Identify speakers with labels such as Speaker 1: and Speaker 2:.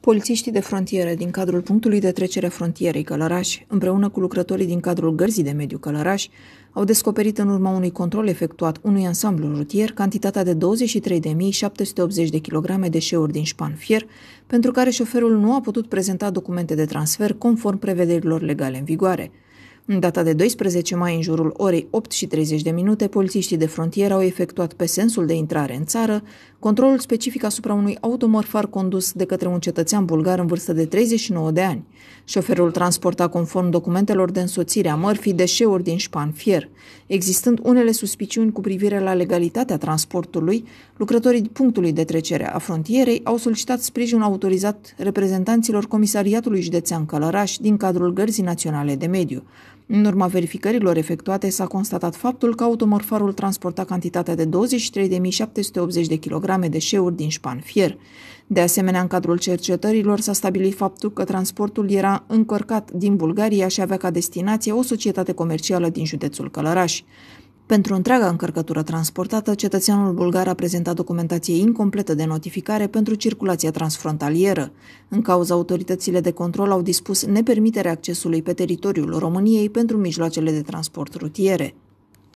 Speaker 1: Polițiștii de frontieră din cadrul punctului de trecere frontierei Călăraș, împreună cu lucrătorii din cadrul gărzii de mediu Călăraș, au descoperit în urma unui control efectuat unui ansamblu rutier cantitatea de 23.780 de kg deșeuri din fier, pentru care șoferul nu a putut prezenta documente de transfer conform prevederilor legale în vigoare. În data de 12 mai, în jurul orei 8 și 30 de minute, polițiștii de frontieră au efectuat pe sensul de intrare în țară controlul specific asupra unui automorfar condus de către un cetățean bulgar în vârstă de 39 de ani. Șoferul transporta conform documentelor de însoțire a mărfii deșeuri din fier. Existând unele suspiciuni cu privire la legalitatea transportului, lucrătorii punctului de trecere a frontierei au solicitat sprijinul autorizat reprezentanților Comisariatului Județean Călăraș din cadrul Gărzii Naționale de Mediu. În urma verificărilor efectuate s-a constatat faptul că automorfarul transporta cantitatea de 23.780 de kg deșeuri din șpan fier. De asemenea, în cadrul cercetărilor s-a stabilit faptul că transportul era încărcat din Bulgaria și avea ca destinație o societate comercială din județul Călăraș. Pentru întreaga încărcătură transportată, cetățeanul bulgar a prezentat documentație incompletă de notificare pentru circulația transfrontalieră. În cauza autoritățile de control au dispus nepermiterea accesului pe teritoriul României pentru mijloacele de transport rutiere.